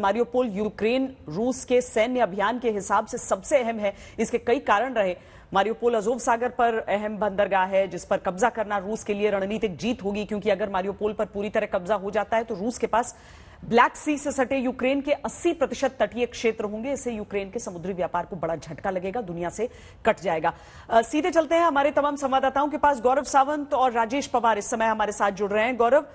Mariupol Ukraine रूस के सैन्य अभियान के हिसाब से सबसे अहम है इसके कई कारण रहे मारियोपोल अजोव सागर पर अहम बंदरगाह है जिस पर कब्जा करना रूस के लिए रणनीतिक जीत होगी क्योंकि अगर मारियोपोल पर पूरी तरह कब्जा हो जाता है तो रूस के पास ब्लैक सी से सटे यूक्रेन के 80 प्रतिशत तटीय क्षेत्र होंगे इससे यूक्रेन के समुद्री व्यापार को बड़ा झटका लगेगा दुनिया से कट जाएगा आ, सीधे चलते हैं हमारे तमाम संवाददाताओं के पास गौरव सावंत और राजेश पवार इस समय हमारे साथ जुड़ रहे हैं गौरव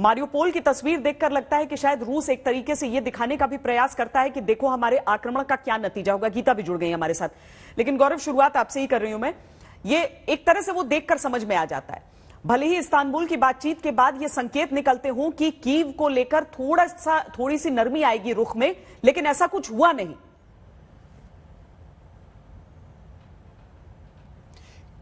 मारियोपोल की तस्वीर देखकर लगता है कि शायद रूस एक तरीके से यह दिखाने का भी प्रयास करता है कि देखो हमारे आक्रमण का क्या नतीजा होगा गीता भी जुड़ गई हमारे साथ लेकिन गौरव शुरुआत आपसे ही कर रही हूं मैं ये एक तरह से वो देखकर समझ में आ जाता है भले ही इस्तानबुल की बातचीत के बाद ये संकेत निकलते हूं कि कीव को लेकर थोड़ा सा थोड़ी सी नरमी आएगी रुख में लेकिन ऐसा कुछ हुआ नहीं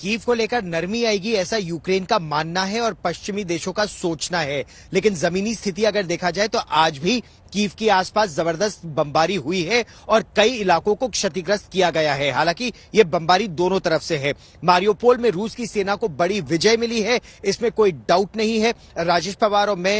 कीव को लेकर नरमी आएगी ऐसा यूक्रेन का मानना है और पश्चिमी देशों का सोचना है लेकिन जमीनी स्थिति अगर देखा जाए तो आज भी कीव के की आसपास जबरदस्त बमबारी हुई है और कई इलाकों को क्षतिग्रस्त किया गया है हालांकि ये बमबारी दोनों तरफ से है मारियोपोल में रूस की सेना को बड़ी विजय मिली है इसमें कोई डाउट नहीं है राजेश पवार और मैं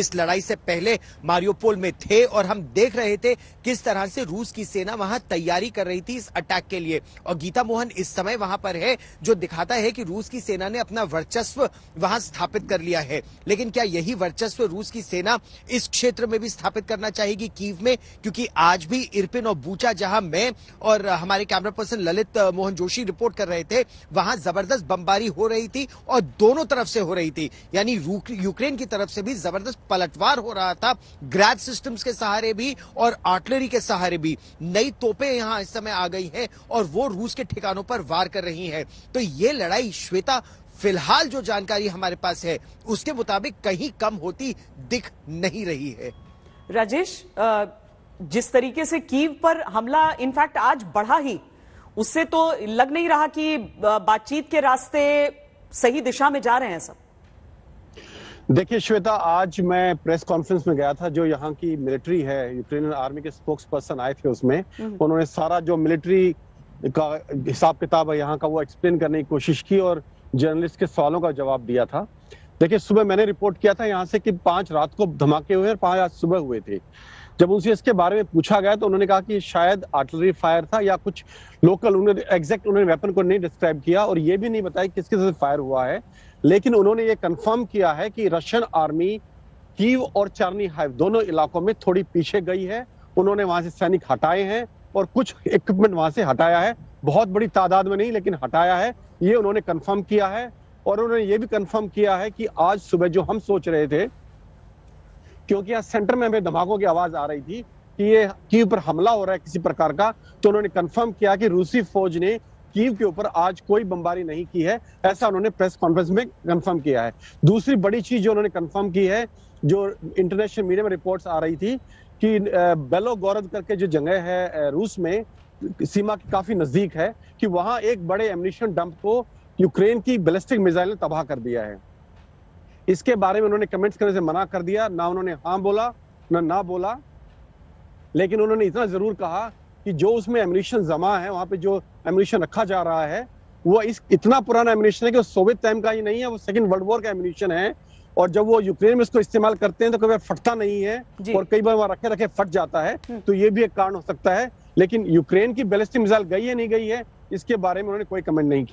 इस लड़ाई से पहले मारियोपोल में थे और हम देख रहे थे किस तरह से रूस की सेना वहां तैयारी कर रही थी इस अटैक के लिए और गीता मोहन इस समय वहां पर है जो दिखाता है कि रूस की सेना ने अपना वर्चस्व वहां स्थापित कर लिया है लेकिन क्या यही वर्चस्व रूस की सेना इस क्षेत्र में भी स्थापित करना चाहेगी कीव में क्योंकि आज भी इरपिन और बूचा जहां मैं और हमारे camera person Lalit Mohan Joshi report कर रहे थे वहां जबरदस्त बमबारी हो रही थी और दोनों तरफ से हो रही थी यानी यूक्रेन की तरफ से भी जबरदस्त पलटवार हो रहा था ग्रैड सिस्टम्स के सहारे भी और आर्टिलरी के सहारे भी नई तोपें यहां इस समय आ गई हैं और वो रूस के ठिकानों पर वार कर रही हैं तो ये लड़ाई श्वेता फिलहाल जो जानकारी हमारे पास है उसके मुताबिक कहीं कम होती दिख नहीं रही है राजेश जिस तरीके से कीव पर हमला इनफैक्ट आज बढ़ा ही उससे तो लग नहीं रहा कि बातचीत के रास्ते सही दिशा में जा रहे हैं सब देखिए श्वेता आज मैं प्रेस कॉन्फ्रेंस में गया था जो यहाँ की मिलिट्री है यूक्रेनियन आर्मी के स्पोक्स पर्सन आए थे उसमें हम्म। उन्होंने सारा जो मिलिट्री का हिसाब किताब है यहाँ का वो एक्सप्लेन करने की कोशिश की और जर्नलिस्ट के सवालों का जवाब दिया था देखिए सुबह मैंने रिपोर्ट किया था यहाँ से कि पांच रात को धमाके हुए और पांच आज सुबह हुए थे जब उनसे इसके बारे में पूछा गया तो उन्होंने कहा कि शायद आर्टिलरी फायर था या कुछ लोकल उन्होंने एग्जैक्ट उन्होंने वेपन को नहीं डिस्क्राइब किया और ये भी नहीं बताया किसके से फायर हुआ है लेकिन उन्होंने ये कंफर्म किया है कि रशियन आर्मी कीव और चारनी हाइव दोनों इलाकों में थोड़ी पीछे गई है उन्होंने वहां से सैनिक हटाए हैं और कुछ इक्विपमेंट वहां से हटाया है बहुत बड़ी तादाद में नहीं लेकिन हटाया है ये उन्होंने कंफर्म किया है और उन्होंने ये भी कंफर्म किया है कि आज सुबह जो हम सोच रहे थे क्योंकि आज सेंटर में हमें धमाकों की आवाज आ रही थी कि ये कीव पर हमला हो रहा है किसी प्रकार का तो उन्होंने कंफर्म किया कि रूसी फौज ने कीव के ऊपर आज कोई बमबारी नहीं की है ऐसा उन्होंने प्रेस कॉन्फ्रेंस में कंफर्म किया है दूसरी बड़ी चीज जो उन्होंने कंफर्म की है जो इंटरनेशनल मीडिया में रिपोर्ट्स आ रही थी कि बेलो गौरद करके जो जगह है रूस में सीमा के काफी नजदीक है कि वहां एक बड़े एम्यूनिशन डंप को यूक्रेन की बैलिस्टिक मिसाइल ने तबाह कर दिया है इसके बारे में उन्होंने कमेंट्स करने से मना कर दिया ना उन्होंने हाँ बोला ना ना बोला लेकिन उन्होंने इतना जरूर कहा कि जो उसमें एम्यूनिशन जमा है वहां पे जो एम्यूनिशन रखा जा रहा है वो इस इतना पुराना एमिनेशन है कि सोवियत टाइम का ही नहीं है वो सेकंड वर्ल्ड वॉर का एमिनेशन है और जब वो यूक्रेन में इसको इस्तेमाल करते हैं तो कई बार फटता नहीं है और कई बार वहां रखे रखे फट जाता है हम्म। तो ये भी एक कारण हो सकता है लेकिन यूक्रेन की बैलिस्टिक मिसाइल गई है नहीं गई है इसके बारे में उन्होंने कोई कमेंट नहीं किया